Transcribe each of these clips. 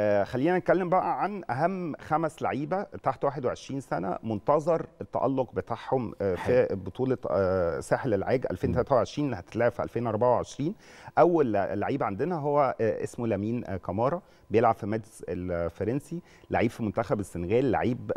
آه، خلينا نتكلم بقى عن اهم خمس لعيبه تحت 21 سنه منتظر التالق بتاعهم آه، في بطوله آه، ساحل العاج 2023 اللي هتتلعب في 2024 اول لعيب عندنا هو اسمه لامين كمارا بيلعب في ميدز الفرنسي لعيب في منتخب السنغال لعيب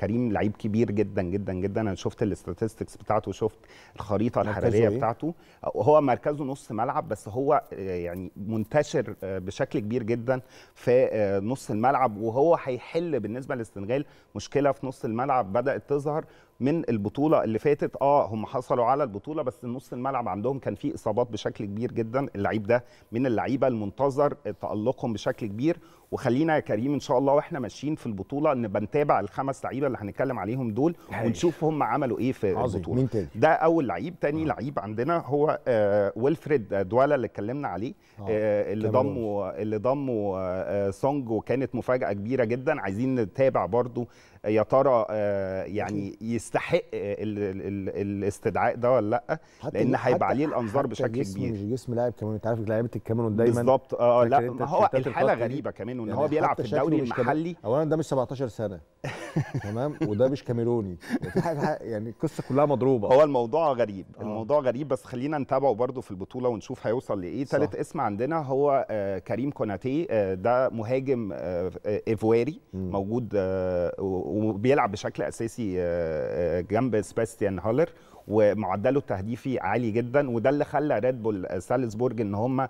كريم لعيب كبير جدا جدا جدا انا شفت الاستاتستكس بتاعته وشفت الخريطه الحراريه إيه؟ بتاعته هو مركزه نص ملعب بس هو يعني منتشر بشكل كبير جدا في آه، نص الملعب وهو هيحل بالنسبه للاستنغال مشكله في نص الملعب بدات تظهر من البطوله اللي فاتت اه هم حصلوا على البطوله بس نص الملعب عندهم كان فيه اصابات بشكل كبير جدا اللعيب ده من اللعيبه المنتظر تالقهم بشكل كبير وخلينا يا كريم ان شاء الله واحنا ماشيين في البطوله نبقى نتابع الخمس لعيبه اللي هنتكلم عليهم دول ونشوف هم عملوا ايه في البطوله مين تاني؟ ده اول لعيب تاني آه. لعيب عندنا هو آه ويلفريد دوالا اللي اتكلمنا عليه آه. آه اللي ضمه اللي ضمه آه،, آه سونج وكانت مفاجاه كبيره جدا عايزين نتابع برضو يا ترى آه، يعني يستحق آه، ال ال الاستدعاء ده ولا لا لان هيبقى عليه الانظار بشكل جسم كبير جسم لاعب كمان انت عارف لعيبه الكاميرون دايما بالظبط اه لا ما هو الحاله غريبة كمان ان يعني هو بيلعب في الدوري المحلي اولا ده مش 17 سنه تمام وده مش كاميروني يعني, يعني القصه كلها مضروبه هو الموضوع غريب آه. الموضوع غريب بس خلينا نتابعه برده في البطوله ونشوف هيوصل لايه ثالث اسم عندنا هو آه، كريم كوناتي ده مهاجم ايفواري موجود وبيلعب بشكل اساسي آه، آه، جنب سباستيان هالر ومعدله التهديفي عالي جدا وده اللي خلى ريد بول سالزبورج ان هم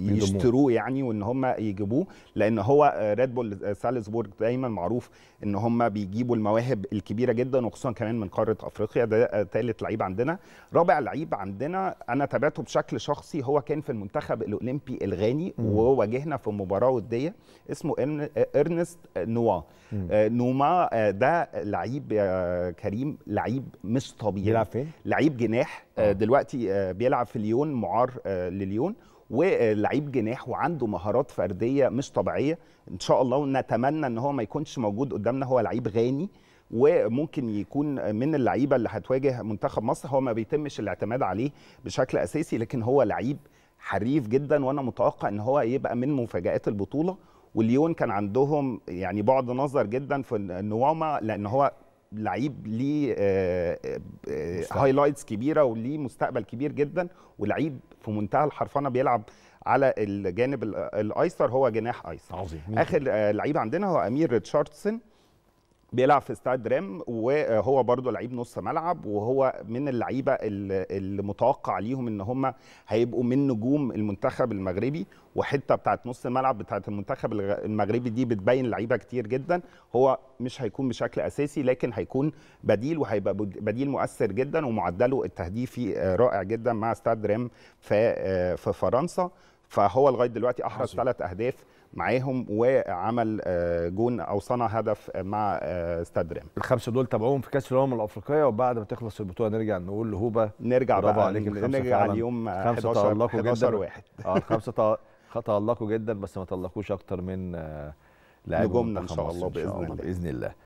يشتروه يعني وان هم يجيبوه لان هو ريد بول سالزبورج دايما معروف ان هم بيجيبوا المواهب الكبيره جدا وخصوصا كمان من قاره افريقيا ده ثالث لعيب عندنا رابع لعيب عندنا انا تابعته بشكل شخصي هو كان في المنتخب الاولمبي الغاني وواجهنا في مباراه وديه اسمه ارنست نوا آه، نوما آه، ده لعيب آه، كريم لعيب مش طبيعي بيلعب فين؟ لعيب جناح آه، آه. دلوقتي آه، بيلعب في ليون معار لليون ولعيب جناح وعنده مهارات فرديه مش طبيعيه ان شاء الله ونتمنى ان هو ما يكونش موجود قدامنا هو لعيب غاني وممكن يكون من اللعيبه اللي هتواجه منتخب مصر هو ما بيتمش الاعتماد عليه بشكل اساسي لكن هو لعيب حريف جدا وانا متوقع ان هو يبقى من مفاجات البطوله واليون كان عندهم يعني بعد نظر جدا في النوامه لان هو لعيب ليه هايلايتس آه، آه، آه، كبيره وليه مستقبل كبير جدا ولعيب في منتهى الحرفنه بيلعب على الجانب الايسر هو جناح ايسر عظيم اخر لعيب عندنا هو امير ريتشاردسون بيلعب في استاد رام وهو برضه لعيب نص ملعب وهو من اللعيبه اللي متوقع ليهم ان هم هيبقوا من نجوم المنتخب المغربي وحته بتاعت نص الملعب بتاعت المنتخب المغربي دي بتبين لعيبه كتير جدا هو مش هيكون بشكل اساسي لكن هيكون بديل وهيبقى بديل مؤثر جدا ومعدله التهديفي رائع جدا مع استاد رام في فرنسا فهو لغايه دلوقتي احرز ثلاث اهداف معاهم وعمل آه، جون او صنع هدف آه، مع آه، استاد ريم الخمسه دول تابعوهم في كاس الامم الافريقيه وبعد ما تخلص البطوله نرجع نقول لهوبا نرجع بقى عليك نرجع على اليوم 11 واحد اه الخمسه تالقوا جدا بس ما تالقوش اكتر من لعيبه نجومنا ان شاء الله باذن الله باذن الله